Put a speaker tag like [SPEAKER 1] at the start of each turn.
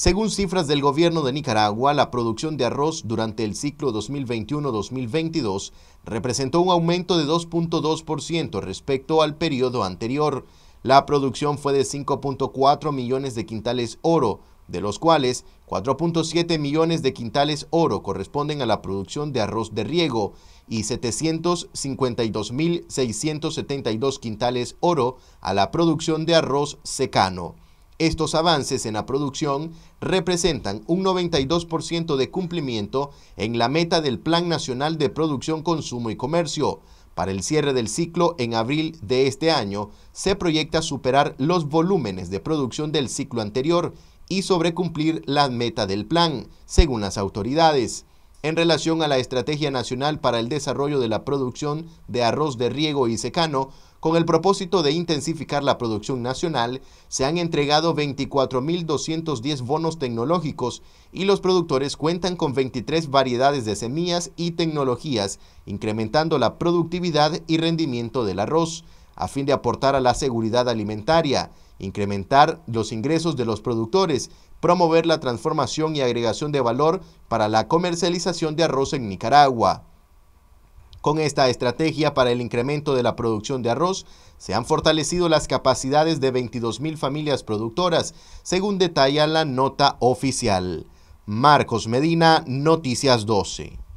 [SPEAKER 1] Según cifras del gobierno de Nicaragua, la producción de arroz durante el ciclo 2021-2022 representó un aumento de 2.2% respecto al periodo anterior. La producción fue de 5.4 millones de quintales oro, de los cuales 4.7 millones de quintales oro corresponden a la producción de arroz de riego y 752.672 quintales oro a la producción de arroz secano. Estos avances en la producción representan un 92% de cumplimiento en la meta del Plan Nacional de Producción, Consumo y Comercio. Para el cierre del ciclo en abril de este año, se proyecta superar los volúmenes de producción del ciclo anterior y sobrecumplir la meta del plan, según las autoridades. En relación a la Estrategia Nacional para el Desarrollo de la Producción de Arroz de Riego y Secano, con el propósito de intensificar la producción nacional, se han entregado 24.210 bonos tecnológicos y los productores cuentan con 23 variedades de semillas y tecnologías, incrementando la productividad y rendimiento del arroz, a fin de aportar a la seguridad alimentaria, incrementar los ingresos de los productores, promover la transformación y agregación de valor para la comercialización de arroz en Nicaragua. Con esta estrategia para el incremento de la producción de arroz, se han fortalecido las capacidades de 22.000 familias productoras, según detalla la nota oficial. Marcos Medina, Noticias 12.